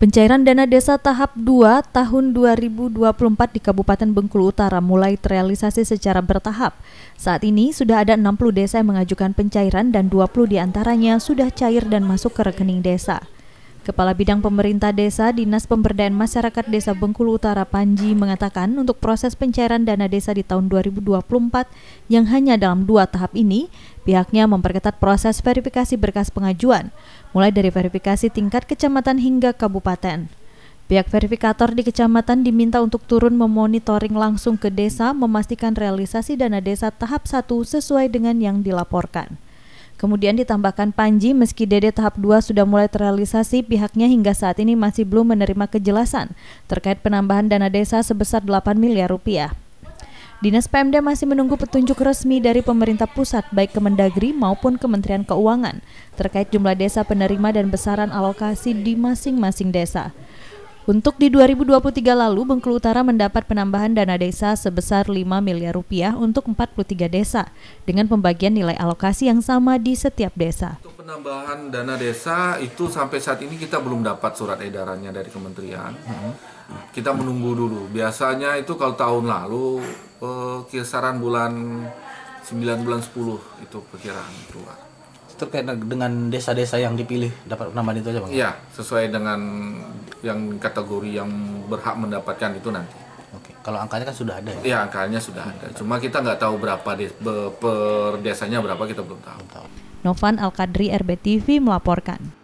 Pencairan dana desa tahap 2 tahun 2024 di Kabupaten Bengkulu Utara mulai terrealisasi secara bertahap. Saat ini sudah ada 60 desa yang mengajukan pencairan dan 20 diantaranya sudah cair dan masuk ke rekening desa. Kepala Bidang Pemerintah Desa Dinas Pemberdayaan Masyarakat Desa Bengkulu Utara Panji mengatakan untuk proses pencairan dana desa di tahun 2024 yang hanya dalam dua tahap ini, pihaknya memperketat proses verifikasi berkas pengajuan, mulai dari verifikasi tingkat kecamatan hingga kabupaten. Pihak verifikator di kecamatan diminta untuk turun memonitoring langsung ke desa memastikan realisasi dana desa tahap 1 sesuai dengan yang dilaporkan. Kemudian ditambahkan Panji, meski Dede tahap 2 sudah mulai terrealisasi, pihaknya hingga saat ini masih belum menerima kejelasan terkait penambahan dana desa sebesar 8 miliar rupiah. Dinas PMD masih menunggu petunjuk resmi dari pemerintah pusat baik Kemendagri maupun Kementerian Keuangan terkait jumlah desa penerima dan besaran alokasi di masing-masing desa. Untuk di 2023 lalu, Bengkulu Utara mendapat penambahan dana desa sebesar 5 miliar rupiah untuk 43 desa, dengan pembagian nilai alokasi yang sama di setiap desa. Untuk penambahan dana desa itu sampai saat ini kita belum dapat surat edarannya dari kementerian. Hmm. Kita menunggu dulu. Biasanya itu kalau tahun lalu eh, kisaran bulan 9 bulan 10 itu perkiraan keluar terkait dengan desa-desa yang dipilih dapat penambahan itu aja bang? Iya, sesuai dengan yang kategori yang berhak mendapatkan itu nanti. Oke, kalau angkanya kan sudah ada ya? Iya, angkanya sudah ada. Cuma kita nggak tahu berapa des per desanya berapa kita belum tahu. Novan Alkadri RBTV melaporkan.